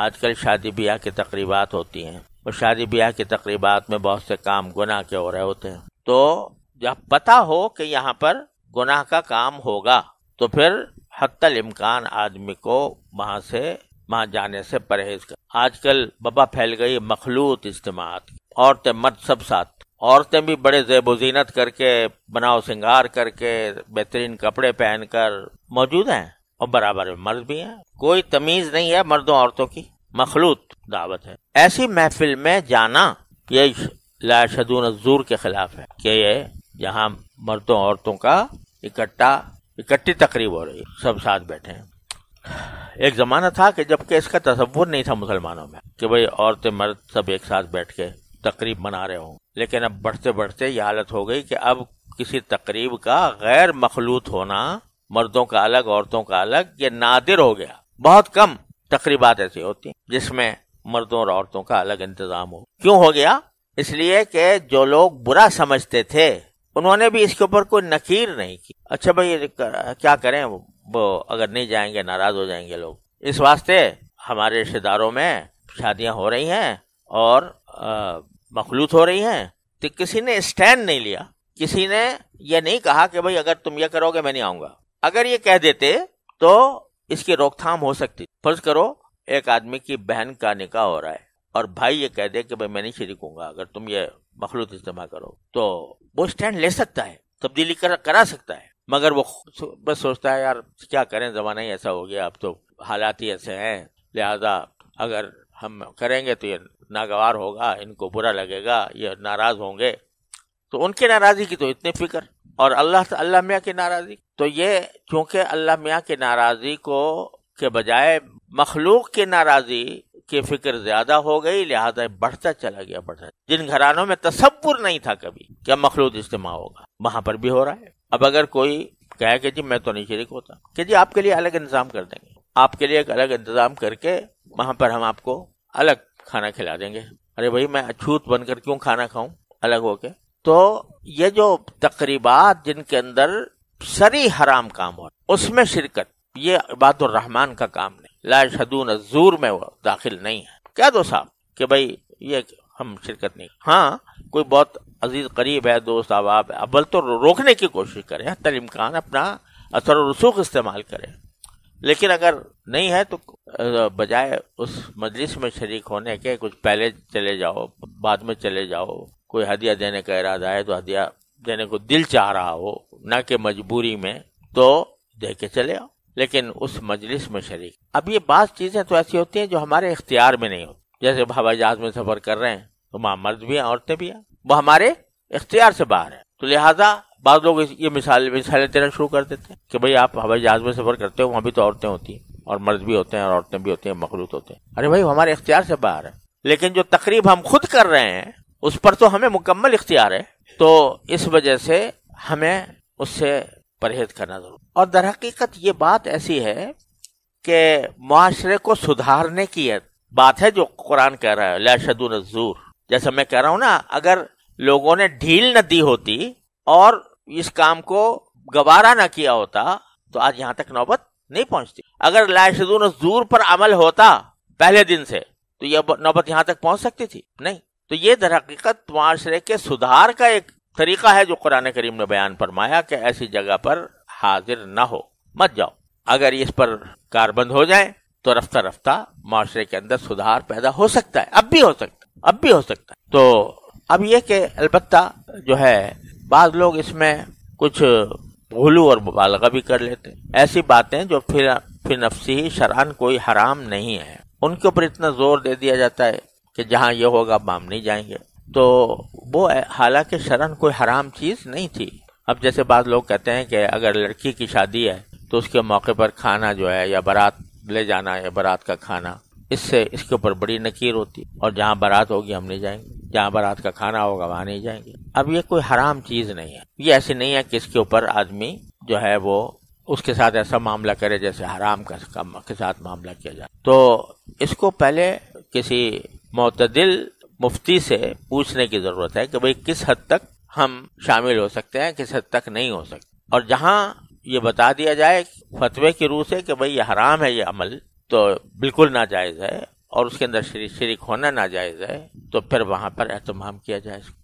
आजकल शादी ब्याह की तकरीबा होती हैं और शादी ब्याह की तकरीबा में बहुत से काम गुनाह के हो रहे होते हैं तो जब पता हो कि यहाँ पर गुनाह का काम होगा तो फिर हत्तल इम्कान आदमी को वहां से वहां जाने से परहेज कर आजकल बबा फैल गई मखलूत इज्तमात औरतें मर्द सब साथ औरतें भी बड़े जेबोजीनत करके बनाओ सिंगार करके बेहतरीन कपड़े पहनकर मौजूद हैं और बराबर में मर्द भी हैं कोई तमीज नहीं है मर्दों औरतों की मखलूत दावत है ऐसी महफिल में जाना ये लाशदून जूर के खिलाफ है कि ये जहाँ मर्दों औरतों का इकट्ठा इकट्ठी तकरीब हो रही है सब साथ बैठे हैं एक जमाना था कि जबकि इसका तस्वुर नहीं था मुसलमानों में कि भाई औरतें मर्द सब एक साथ बैठ के तकरीब मना रहे हों लेकिन अब बढ़ते बढ़ते ये हालत हो गई कि अब किसी तकरीब का गैर मखलूत होना मर्दों का अलग औरतों का अलग ये नादिर हो गया बहुत कम तकरीबात ऐसी होती जिसमें मर्दों और औरतों का अलग इंतजाम हो क्यों हो गया इसलिए कि जो लोग बुरा समझते थे उन्होंने भी इसके ऊपर कोई नकीर नहीं की अच्छा भाई क्या करें वो, अगर नहीं जाएंगे नाराज हो जाएंगे लोग इस वास्ते हमारे रिश्तेदारों में शादियां हो रही हैं और मखलूत हो रही हैं तो किसी ने स्टैंड नहीं लिया किसी ने यह नहीं कहा कि भाई अगर तुम ये करोगे मैं नहीं आऊंगा अगर ये कह देते तो इसकी रोकथाम हो सकती फर्ज करो एक आदमी की बहन का निकाह हो रहा है और भाई ये कह दे कि भाई मैं नहीं शरीकूंगा अगर तुम ये मखलूत इस्तेमाल करो तो वो स्टैंड ले सकता है तब्दीली कर, करा सकता है मगर वो बस सोचता है यार क्या करें जमाना ही ऐसा हो गया अब तो हालात ही ऐसे हैं लिहाजा अगर हम करेंगे तो ये नागवार होगा इनको बुरा लगेगा ये नाराज होंगे तो उनके नाराजगी की तो इतनी फिक्र और अल्लाह अल्लाह मियाँ की नाराजगी तो ये क्योंकि अल्लाह मियाँ की नाराजगी को के बजाय मखलूक की नाराज़ी की फिक्र ज़्यादा हो गई लिहाजा बढ़ता चला गया बढ़ता जिन घरानों में तस्वुर नहीं था कभी क्या मखलूत इज्तम होगा वहां पर भी हो रहा है अब अगर कोई कहे कि जी मैं तो नहीं शरीक होता कि जी आपके लिए अलग इंतज़ाम कर देंगे आपके लिए एक अलग इंतज़ाम करके वहाँ पर हम आपको अलग खाना खिला देंगे अरे भाई मैं अछूत बनकर क्यों खाना खाऊं अलग होके तो ये जो तकरीबा जिनके अंदर सरी हराम काम हो उसमें शिरकत ये इबादुर रहमान का काम नहीं ला शदून जूर में वो दाखिल नहीं है क्या दो साहब कि भाई ये हम शिरकत नहीं हाँ कोई बहुत अजीज करीब है दोस्त अहबाब है अव्वल तो रोकने की कोशिश करे हतर इम्कान अपना असर रसूख इस्तेमाल करे लेकिन अगर नहीं है तो बजाय उस मजलिस में शरीक होने के कुछ पहले चले जाओ बाद में चले जाओ कोई हदिया देने का इरादा है तो हदिया देने को दिल चाह रहा हो न कि मजबूरी में तो दे के चले आओ लेकिन उस मजलिस में शरीक अब ये बात चीजें तो ऐसी होती हैं जो हमारे इख्तियार में नहीं होती जैसे हवाई जहाज में सफर कर रहे हैं तो वहां मर्द भी हैं औरतें भी हैं वो हमारे इख्तियार से बाहर है तो लिहाजा बाद लोग ये मिसाल मिसालें देना शुरू कर देते हैं कि भाई आप हवाई जहाज में सफर करते हो वहां भी तो औरतें होती हैं और मर्द भी होते हैं और औरतें भी होती हैं मखलूत होते हैं अरे भाई हमारे इख्तियार से बाहर है लेकिन जो तकरीब हम खुद कर रहे हैं उस पर तो हमें मुकम्मल इख्तियार है तो इस वजह से हमें उससे परहेज करना जरूर और दरहकीकत ये बात ऐसी है कि माशरे को सुधारने की बात है जो कुरान कह रहा है लशदून जैसे मैं कह रहा हूं ना अगर लोगों ने ढील न दी होती और इस काम को गवारा ना किया होता तो आज यहां तक नौबत नहीं पहुंचती अगर लाशदून जूर पर अमल होता पहले दिन से तो यह नौबत यहां तक पहुंच सकती थी नहीं तो ये दरहकीकत माशरे के सुधार का एक तरीका है जो कुरान करीम ने बयान फरमाया कि ऐसी जगह पर हाजिर न हो मत जाओ अगर इस पर कारबंद हो जाए तो रफ्ता रफ्ता माशरे के अंदर सुधार पैदा हो सकता है अब भी हो सकता है अब भी हो सकता है तो अब यह कि अलबत्ता जो है बाद लोग इसमें कुछ भूलू और मुबालगा भी कर लेते हैं ऐसी बातें जो फिर फिर नफसी शरान कोई हराम नहीं है उनके ऊपर इतना जोर दे दिया जाता है कि जहाँ ये होगा अब हम नहीं जाएंगे तो वो हालांकि शरण कोई हराम चीज़ नहीं थी अब जैसे बाद लोग कहते हैं कि अगर लड़की की शादी है तो उसके मौके पर खाना जो है या बारात ले जाना या बारात का खाना इससे इसके ऊपर बड़ी नकीर होती और जहाँ बारात होगी हम नहीं जाएंगे जहाँ बारात का खाना होगा वहाँ नहीं जाएंगे अब ये कोई हराम चीज़ नहीं है ये ऐसी नहीं है कि इसके ऊपर आदमी जो है वो उसके साथ ऐसा मामला करे जैसे हराम का के साथ मामला किया जाए तो इसको पहले किसी मतदिल मुफ्ती से पूछने की ज़रूरत है कि भाई किस हद तक हम शामिल हो सकते हैं किस हद तक नहीं हो सकते और जहां ये बता दिया जाए फतवे की रूह से कि भाई ये हराम है ये अमल तो बिल्कुल नाजायज़ है और उसके अंदर शरीक होना नाजायज़ है तो फिर वहां पर एहतमाम किया जाए